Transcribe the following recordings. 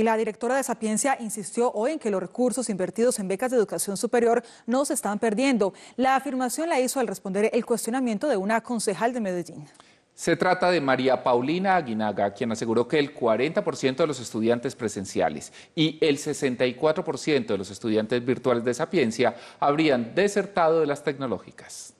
Y la directora de Sapiencia insistió hoy en que los recursos invertidos en becas de educación superior no se están perdiendo. La afirmación la hizo al responder el cuestionamiento de una concejal de Medellín. Se trata de María Paulina Aguinaga, quien aseguró que el 40% de los estudiantes presenciales y el 64% de los estudiantes virtuales de Sapiencia habrían desertado de las tecnológicas.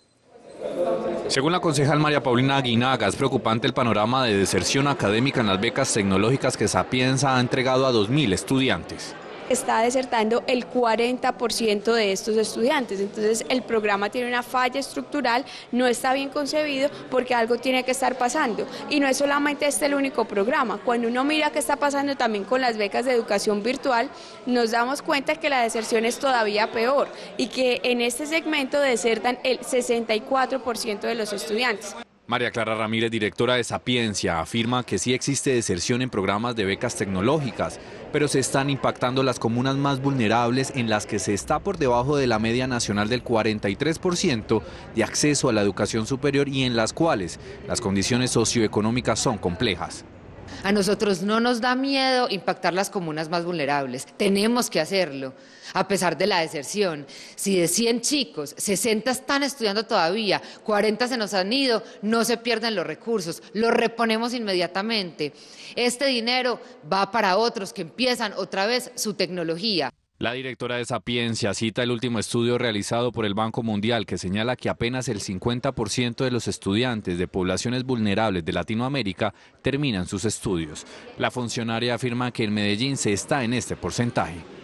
Según la concejal María Paulina Aguinaga, es preocupante el panorama de deserción académica en las becas tecnológicas que Sapienza ha entregado a 2.000 estudiantes está desertando el 40% de estos estudiantes. Entonces el programa tiene una falla estructural, no está bien concebido porque algo tiene que estar pasando. Y no es solamente este el único programa. Cuando uno mira qué está pasando también con las becas de educación virtual, nos damos cuenta que la deserción es todavía peor y que en este segmento desertan el 64% de los estudiantes. María Clara Ramírez, directora de Sapiencia, afirma que sí existe deserción en programas de becas tecnológicas, pero se están impactando las comunas más vulnerables en las que se está por debajo de la media nacional del 43% de acceso a la educación superior y en las cuales las condiciones socioeconómicas son complejas. A nosotros no nos da miedo impactar las comunas más vulnerables. Tenemos que hacerlo, a pesar de la deserción. Si de 100 chicos, 60 están estudiando todavía, 40 se nos han ido, no se pierden los recursos, los reponemos inmediatamente. Este dinero va para otros que empiezan otra vez su tecnología. La directora de Sapiencia cita el último estudio realizado por el Banco Mundial que señala que apenas el 50% de los estudiantes de poblaciones vulnerables de Latinoamérica terminan sus estudios. La funcionaria afirma que en Medellín se está en este porcentaje.